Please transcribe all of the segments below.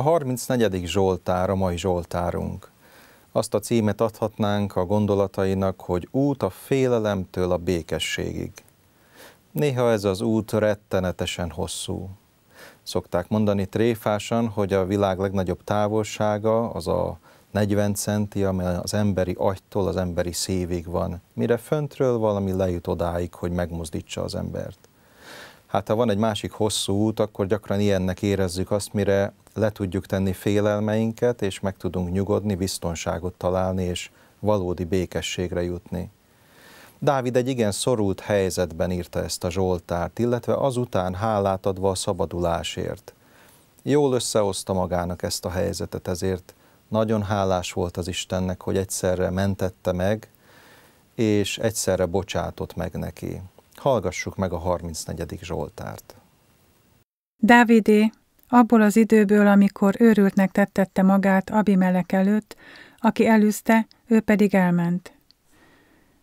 A 34. Zsoltár a mai Zsoltárunk. Azt a címet adhatnánk a gondolatainak, hogy út a félelemtől a békességig. Néha ez az út rettenetesen hosszú. Szokták mondani tréfásan, hogy a világ legnagyobb távolsága az a 40 centi, amely az emberi agytól az emberi szívig van, mire föntről valami lejut odáig, hogy megmozdítsa az embert. Hát ha van egy másik hosszú út, akkor gyakran ilyennek érezzük azt, mire le tudjuk tenni félelmeinket, és meg tudunk nyugodni, biztonságot találni, és valódi békességre jutni. Dávid egy igen szorult helyzetben írta ezt a Zsoltárt, illetve azután hálát adva a szabadulásért. Jól összehozta magának ezt a helyzetet, ezért nagyon hálás volt az Istennek, hogy egyszerre mentette meg, és egyszerre bocsátott meg neki. Hallgassuk meg a 34. Zsoltárt. Dávidé, Abból az időből, amikor őrültnek tettette magát Abimelek előtt, aki elűzte, ő pedig elment.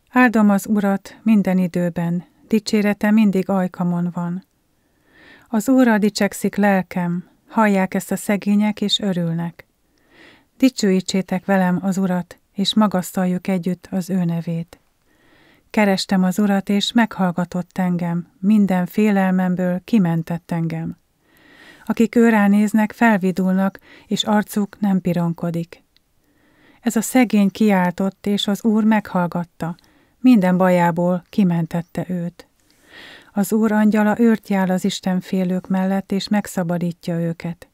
Áldom az Urat minden időben, dicsérete mindig ajkamon van. Az Úrra dicsekszik lelkem, hallják ezt a szegények és örülnek. Dicsőítsétek velem az Urat, és magasztaljuk együtt az ő nevét. Kerestem az Urat, és meghallgatott engem, minden félelmemből kimentett engem. Akik őrá néznek, felvidulnak, és arcuk nem pironkodik. Ez a szegény kiáltott, és az úr meghallgatta. Minden bajából kimentette őt. Az úr angyala őrt jár az félők mellett, és megszabadítja őket.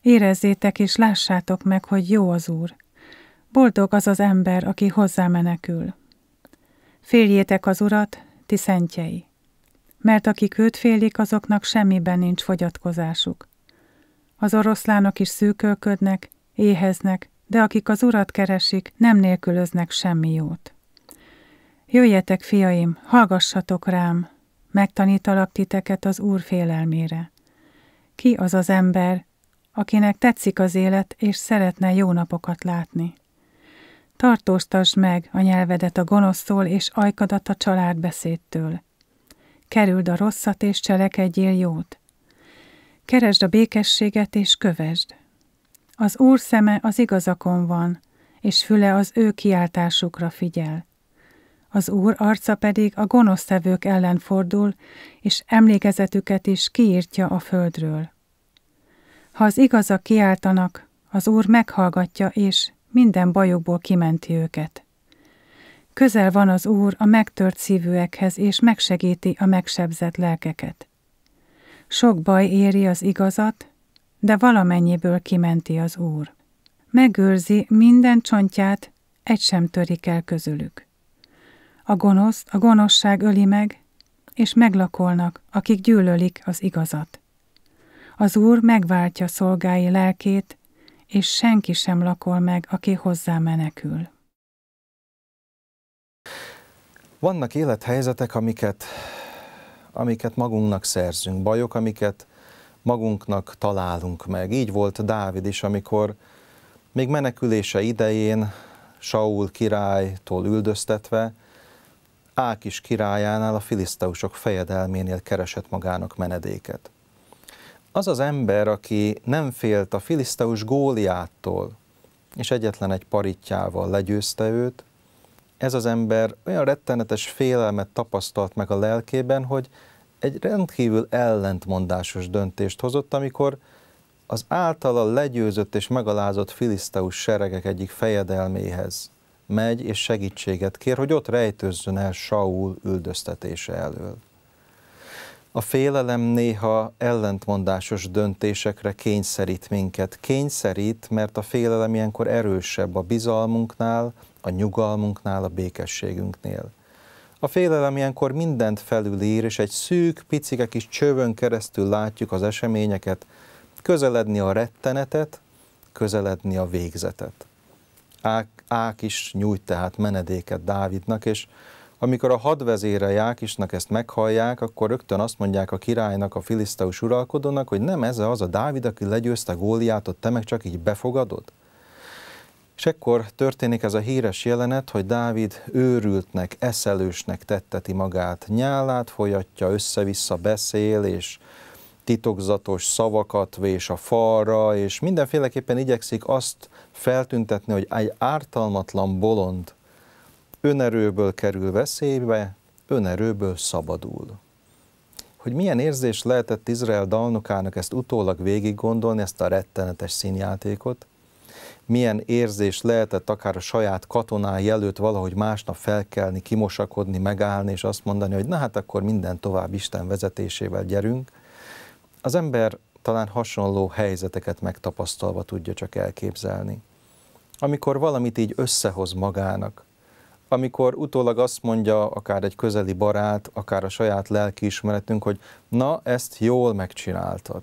Érezzétek és lássátok meg, hogy jó az Úr. Boldog az az ember, aki hozzá menekül. Féljétek az Urat, ti szentjei mert akik őt félik, azoknak semmiben nincs fogyatkozásuk. Az oroszlánok is szűkölködnek, éheznek, de akik az urat keresik, nem nélkülöznek semmi jót. Jöjjetek, fiaim, hallgassatok rám, megtanítalak titeket az Úr félelmére. Ki az az ember, akinek tetszik az élet, és szeretne jó napokat látni? Tartóztasd meg a nyelvedet a gonosztól, és ajkadat a családbeszédtől. Kerüld a rosszat és cselekedjél jót. Keresd a békességet és kövesd. Az Úr szeme az igazakon van, és füle az ő kiáltásukra figyel. Az Úr arca pedig a gonosztevők ellen fordul, és emlékezetüket is kiírtja a földről. Ha az igazak kiáltanak, az Úr meghallgatja, és minden bajukból kimenti őket. Közel van az Úr a megtört szívűekhez, és megsegíti a megsebzett lelkeket. Sok baj éri az igazat, de valamennyiből kimenti az Úr. Megőrzi minden csontját, egy sem törik el közülük. A gonoszt a gonoszság öli meg, és meglakolnak, akik gyűlölik az igazat. Az Úr megváltja szolgái lelkét, és senki sem lakol meg, aki hozzá menekül. Vannak élethelyzetek, amiket, amiket magunknak szerzünk, bajok, amiket magunknak találunk meg. Így volt Dávid is, amikor még menekülése idején Saul királytól üldöztetve, Ákis királyánál a filiszteusok fejedelménél keresett magának menedéket. Az az ember, aki nem félt a filiszteus góliától, és egyetlen egy paritjával legyőzte őt, ez az ember olyan rettenetes félelmet tapasztalt meg a lelkében, hogy egy rendkívül ellentmondásos döntést hozott, amikor az általa legyőzött és megalázott filiszteus seregek egyik fejedelméhez megy és segítséget kér, hogy ott rejtőzzön el Saul üldöztetése elől. A félelem néha ellentmondásos döntésekre kényszerít minket. Kényszerít, mert a félelem ilyenkor erősebb a bizalmunknál, a nyugalmunknál, a békességünknél. A félelem ilyenkor mindent felülír, és egy szűk, picike kis csövön keresztül látjuk az eseményeket, közeledni a rettenetet, közeledni a végzetet. Ák, Ák is nyújt tehát menedéket Dávidnak, és amikor a hadvezére Jákisnak ezt meghallják, akkor rögtön azt mondják a királynak, a filiszteus uralkodónak, hogy nem ez az a Dávid, aki legyőzte Góliátot, te meg csak így befogadod? És ekkor történik ez a híres jelenet, hogy Dávid őrültnek, eszelősnek tetteti magát, nyálát folyatja, össze-vissza beszél, és titokzatos szavakat vés a falra, és mindenféleképpen igyekszik azt feltüntetni, hogy egy ártalmatlan bolond önerőből kerül veszélybe, önerőből szabadul. Hogy milyen érzés lehetett Izrael dalnokának ezt utólag végig gondolni, ezt a rettenetes színjátékot, milyen érzés lehetett akár a saját katonái előtt valahogy másnap felkelni, kimosakodni, megállni, és azt mondani, hogy na hát akkor minden tovább Isten vezetésével gyerünk. Az ember talán hasonló helyzeteket megtapasztalva tudja csak elképzelni. Amikor valamit így összehoz magának, amikor utólag azt mondja akár egy közeli barát, akár a saját lelkiismeretünk, hogy na, ezt jól megcsináltad.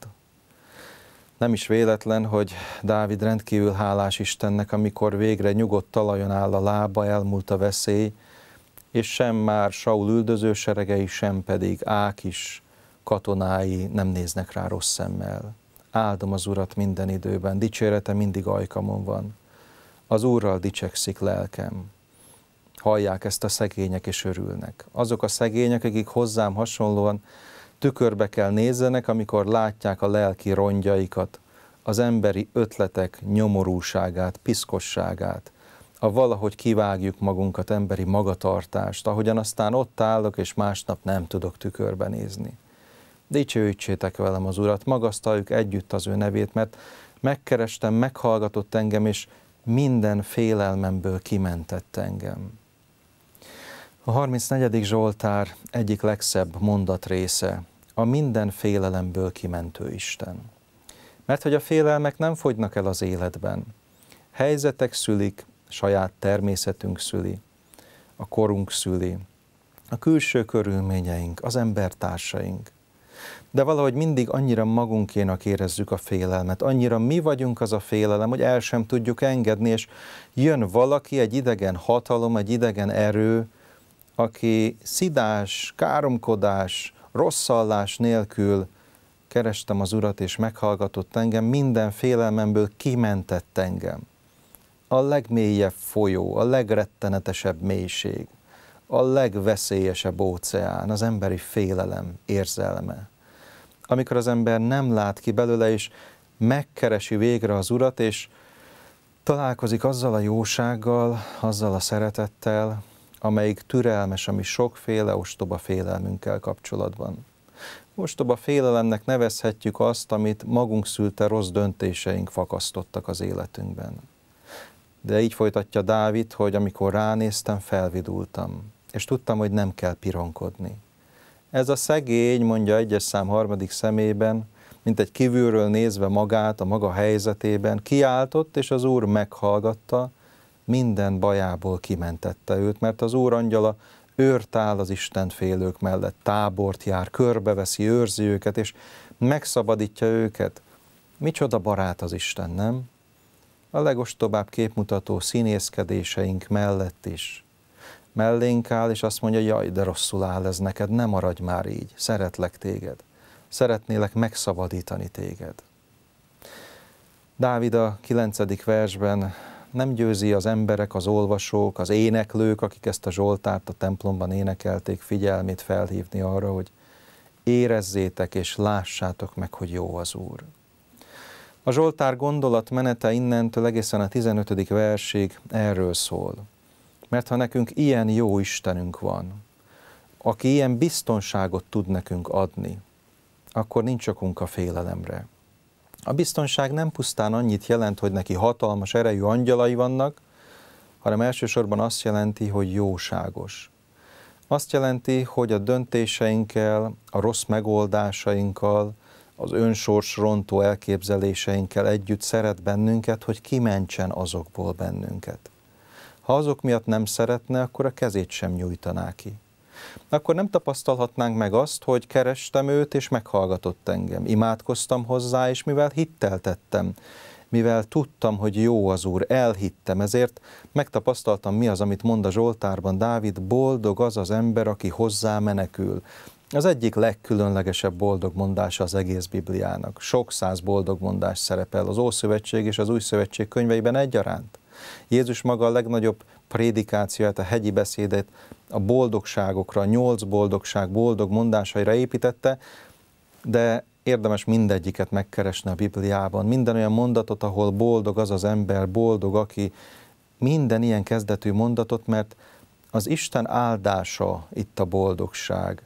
Nem is véletlen, hogy Dávid rendkívül hálás Istennek, amikor végre nyugodt talajon áll a lába, elmúlt a veszély, és sem már Saul seregei, sem pedig Ák is katonái nem néznek rá rossz szemmel. Áldom az Urat minden időben, dicsérete mindig ajkamon van. Az Úrral dicsekszik lelkem. Hallják ezt a szegények és örülnek. Azok a szegények, akik hozzám hasonlóan Tükörbe kell nézzenek, amikor látják a lelki rongyaikat, az emberi ötletek nyomorúságát, piszkosságát, a valahogy kivágjuk magunkat emberi magatartást, ahogyan aztán ott állok, és másnap nem tudok tükörbe nézni. Dicsőítsétek velem az Urat, magasztaljuk együtt az ő nevét, mert megkerestem, meghallgatott engem, és minden félelmemből kimentett engem. A 34. Zsoltár egyik legszebb mondat része a minden félelemből kimentő Isten. Mert hogy a félelmek nem fogynak el az életben. Helyzetek szülik, saját természetünk szüli, a korunk szüli, a külső körülményeink, az embertársaink. De valahogy mindig annyira magunkénak érezzük a félelmet, annyira mi vagyunk az a félelem, hogy el sem tudjuk engedni, és jön valaki, egy idegen hatalom, egy idegen erő, aki szidás, káromkodás, rosszallás nélkül kerestem az Urat, és meghallgatott engem, minden félelmemből kimentett engem. A legmélyebb folyó, a legrettenetesebb mélység, a legveszélyesebb óceán, az emberi félelem érzelme. Amikor az ember nem lát ki belőle, és megkeresi végre az Urat, és találkozik azzal a jósággal, azzal a szeretettel, amelyik türelmes, ami sokféle ostoba félelmünkkel kapcsolatban. Ostoba félelemnek nevezhetjük azt, amit magunk szülte rossz döntéseink fakasztottak az életünkben. De így folytatja Dávid, hogy amikor ránéztem, felvidultam, és tudtam, hogy nem kell pironkodni. Ez a szegény, mondja egyes szám harmadik szemében, mint egy kívülről nézve magát, a maga helyzetében, kiáltott, és az Úr meghallgatta, minden bajából kimentette őt, mert az Úr angyala őrt áll az Isten félők mellett, tábort jár, körbeveszi, őrzi őket, és megszabadítja őket. Micsoda barát az Isten, nem? A legostobább képmutató színészkedéseink mellett is. Mellénk áll, és azt mondja, jaj, de rosszul áll ez neked, ne maradj már így, szeretlek téged. Szeretnélek megszabadítani téged. Dávid a 9. versben nem győzi az emberek, az olvasók, az éneklők, akik ezt a Zsoltárt a templomban énekelték, figyelmét felhívni arra, hogy érezzétek és lássátok meg, hogy jó az Úr. A Zsoltár gondolatmenete innentől egészen a 15. versig erről szól. Mert ha nekünk ilyen jó Istenünk van, aki ilyen biztonságot tud nekünk adni, akkor nincs okunk a félelemre. A biztonság nem pusztán annyit jelent, hogy neki hatalmas erejű angyalai vannak, hanem elsősorban azt jelenti, hogy jóságos. Azt jelenti, hogy a döntéseinkkel, a rossz megoldásainkkal, az önsors rontó elképzeléseinkkel együtt szeret bennünket, hogy kimentsen azokból bennünket. Ha azok miatt nem szeretne, akkor a kezét sem nyújtaná ki akkor nem tapasztalhatnánk meg azt, hogy kerestem őt, és meghallgatott engem. Imádkoztam hozzá, és mivel hitteltettem, mivel tudtam, hogy jó az Úr, elhittem, ezért megtapasztaltam mi az, amit mond a Zsoltárban Dávid, boldog az az ember, aki hozzá menekül. Az egyik legkülönlegesebb boldog mondása az egész Bibliának. Sok száz boldog mondás szerepel az Ószövetség és az Új Szövetség könyveiben egyaránt. Jézus maga a legnagyobb prédikációját, a hegyi beszédét a boldogságokra, a nyolc boldogság, boldog mondásaira építette, de érdemes mindegyiket megkeresni a Bibliában. Minden olyan mondatot, ahol boldog az az ember, boldog aki, minden ilyen kezdetű mondatot, mert az Isten áldása itt a boldogság.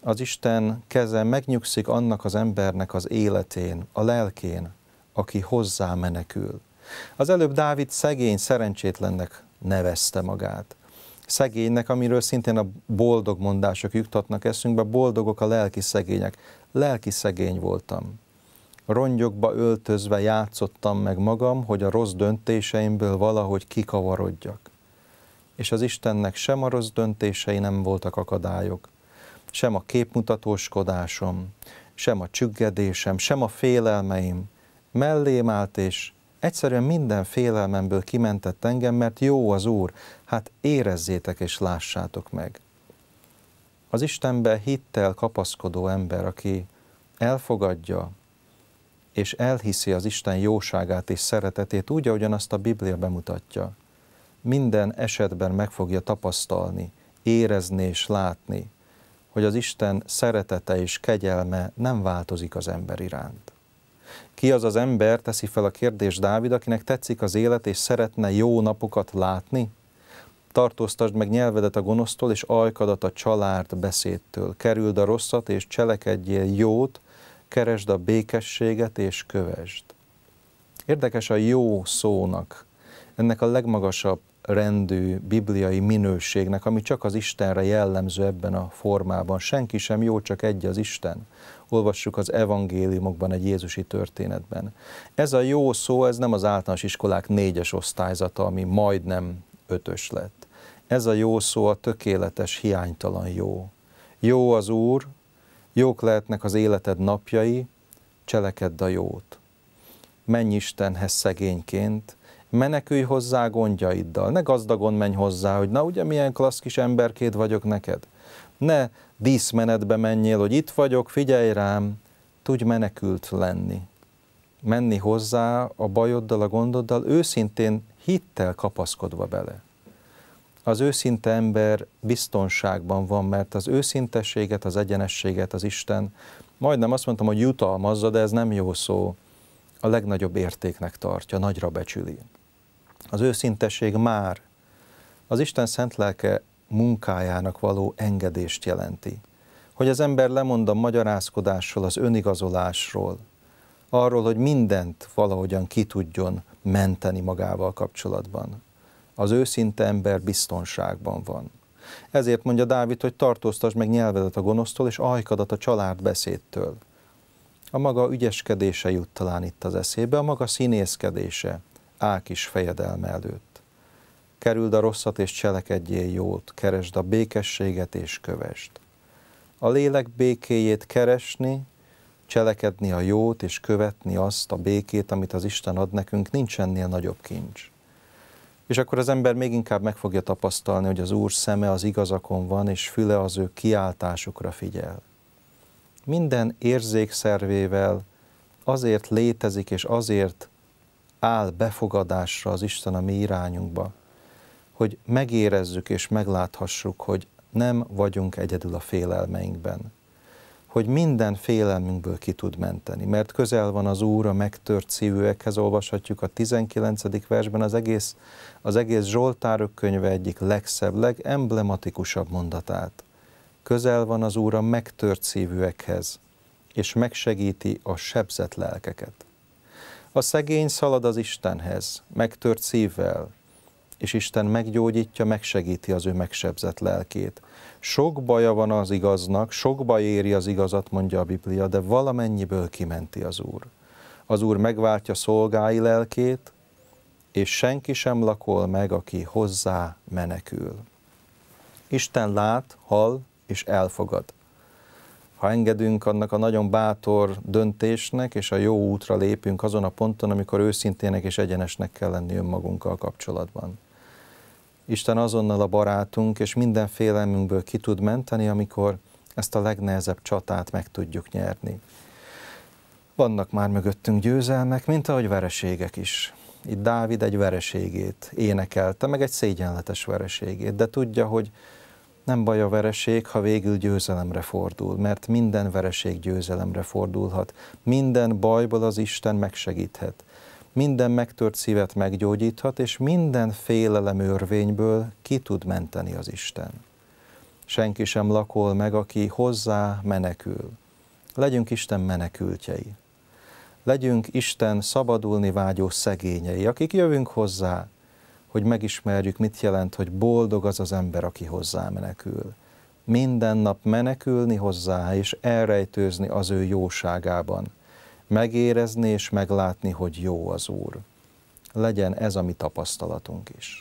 Az Isten keze megnyugszik annak az embernek az életén, a lelkén, aki hozzá menekül. Az előbb Dávid szegény, szerencsétlennek nevezte magát. Szegénynek, amiről szintén a boldog mondások juttatnak eszünkbe, boldogok a lelki szegények. Lelki szegény voltam. Rongyokba öltözve játszottam meg magam, hogy a rossz döntéseimből valahogy kikavarodjak. És az Istennek sem a rossz döntései nem voltak akadályok, sem a képmutatóskodásom, sem a csüggedésem, sem a félelmeim. Mellém állt és Egyszerűen minden félelmemből kimentett engem, mert jó az Úr, hát érezzétek és lássátok meg. Az Istenbe hittel kapaszkodó ember, aki elfogadja és elhiszi az Isten jóságát és szeretetét, úgy, ahogyan azt a Biblia bemutatja, minden esetben meg fogja tapasztalni, érezni és látni, hogy az Isten szeretete és kegyelme nem változik az ember iránt. Ki az az ember, teszi fel a kérdés Dávid, akinek tetszik az élet és szeretne jó napokat látni? Tartóztasd meg nyelvedet a gonosztól, és ajkadat a család beszédtől. Kerüld a rosszat, és cselekedjél jót, keresd a békességet, és kövesd. Érdekes a jó szónak, ennek a legmagasabb rendű bibliai minőségnek, ami csak az Istenre jellemző ebben a formában. Senki sem jó, csak egy az Isten. Olvassuk az evangéliumokban egy Jézusi történetben. Ez a jó szó, ez nem az általános iskolák négyes osztályzata, ami majdnem ötös lett. Ez a jó szó a tökéletes, hiánytalan jó. Jó az Úr, jók lehetnek az életed napjai, cselekedd a jót. Menj Istenhez szegényként, menekülj hozzá gondjaiddal, ne gazdagon menj hozzá, hogy na ugye milyen klassz kis emberkéd vagyok neked. Ne díszmenetbe menjél, hogy itt vagyok, figyelj rám, tudj menekült lenni. Menni hozzá a bajoddal, a gondoddal, őszintén hittel kapaszkodva bele. Az őszinte ember biztonságban van, mert az őszintességet, az egyenességet az Isten, majdnem azt mondtam, hogy jutalmazza, de ez nem jó szó, a legnagyobb értéknek tartja, nagyra becsüli. Az őszintesség már az Isten szent lelke munkájának való engedést jelenti. Hogy az ember lemond a magyarázkodásról, az önigazolásról, arról, hogy mindent valahogyan ki tudjon menteni magával kapcsolatban. Az őszinte ember biztonságban van. Ezért mondja Dávid, hogy tartóztasd meg nyelvedet a gonosztól, és ajkadat a család beszédtől. A maga ügyeskedése jut talán itt az eszébe, a maga színészkedése, Ákis fejedelme előtt. Kerüld a rosszat és cselekedjél jót, keresd a békességet és kövest. A lélek békéjét keresni, cselekedni a jót és követni azt a békét, amit az Isten ad nekünk, nincs ennél nagyobb kincs. És akkor az ember még inkább meg fogja tapasztalni, hogy az Úr szeme az igazakon van, és füle az ő kiáltásukra figyel. Minden érzékszervével azért létezik és azért áll befogadásra az Isten a mi irányunkba, hogy megérezzük és megláthassuk, hogy nem vagyunk egyedül a félelmeinkben, hogy minden félelmünkből ki tud menteni, mert közel van az Úr a megtört szívűekhez, olvashatjuk a 19. versben az egész, az egész Zsoltárok könyve egyik legszebb, legemblematikusabb mondatát. Közel van az Úr a megtört szívűekhez, és megsegíti a sebzett lelkeket. A szegény szalad az Istenhez, megtört szívvel, és Isten meggyógyítja, megsegíti az ő megsebzett lelkét. Sok baja van az igaznak, sok baj éri az igazat, mondja a Biblia, de valamennyiből kimenti az Úr. Az Úr megváltja szolgái lelkét, és senki sem lakol meg, aki hozzá menekül. Isten lát, hal és elfogad ha engedünk annak a nagyon bátor döntésnek, és a jó útra lépünk azon a ponton, amikor őszintének és egyenesnek kell lenni önmagunkkal kapcsolatban. Isten azonnal a barátunk, és minden félelmünkből ki tud menteni, amikor ezt a legnehezebb csatát meg tudjuk nyerni. Vannak már mögöttünk győzelmek, mint ahogy vereségek is. Itt Dávid egy vereségét énekelte, meg egy szégyenletes vereségét, de tudja, hogy nem baj a vereség, ha végül győzelemre fordul, mert minden vereség győzelemre fordulhat. Minden bajból az Isten megsegíthet. Minden megtört szívet meggyógyíthat, és minden félelem örvényből ki tud menteni az Isten. Senki sem lakol meg, aki hozzá menekül. Legyünk Isten menekültjei. Legyünk Isten szabadulni vágyó szegényei, akik jövünk hozzá, hogy megismerjük, mit jelent, hogy boldog az az ember, aki hozzá menekül. Minden nap menekülni hozzá, és elrejtőzni az ő jóságában. Megérezni és meglátni, hogy jó az Úr. Legyen ez a mi tapasztalatunk is.